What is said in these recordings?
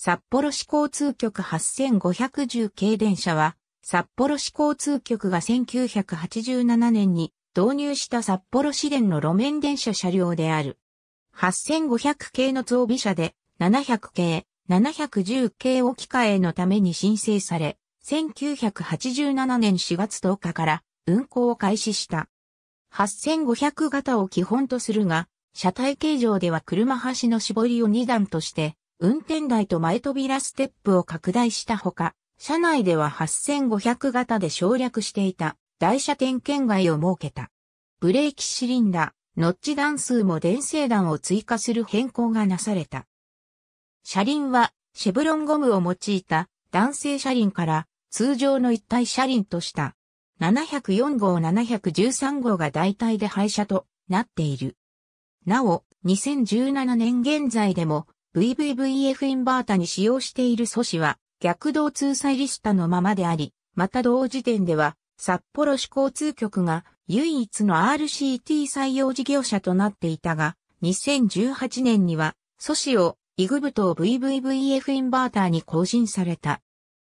札幌市交通局8510系電車は、札幌市交通局が1987年に導入した札幌市電の路面電車車両である。8500系の増備車で700系、710系置き換えのために申請され、1987年4月10日から運行を開始した。8500型を基本とするが、車体形状では車端の絞りを2段として、運転台と前扉ステップを拡大したほか、車内では8500型で省略していた台車点検外を設けた。ブレーキシリンダー、ノッチ段数も電線段を追加する変更がなされた。車輪はシェブロンゴムを用いた男性車輪から通常の一体車輪とした。704号713号が代替で廃車となっている。なお、2017年現在でも VVVF インバータに使用している素子は逆動通載リスタのままであり、また同時点では札幌市交通局が唯一の RCT 採用事業者となっていたが、2018年には素子をイグブと VVVF インバーターに更新された。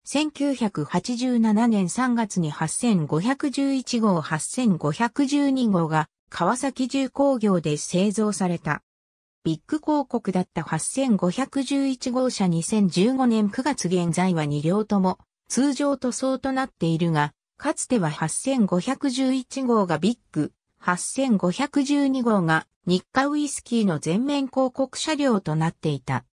1987年3月に8511号8512号が川崎重工業で製造された。ビッグ広告だった8511号車2015年9月現在は2両とも通常塗装となっているが、かつては8511号がビッグ、8512号が日課ウイスキーの全面広告車両となっていた。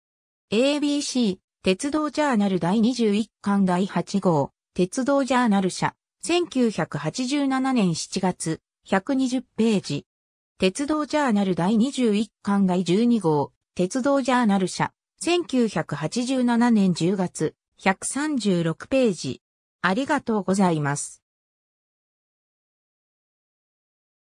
ABC、鉄道ジャーナル第21巻第8号、鉄道ジャーナル社、1987年7月、120ページ。鉄道ジャーナル第21巻外12号、鉄道ジャーナル社、1987年10月、136ページ。ありがとうございます。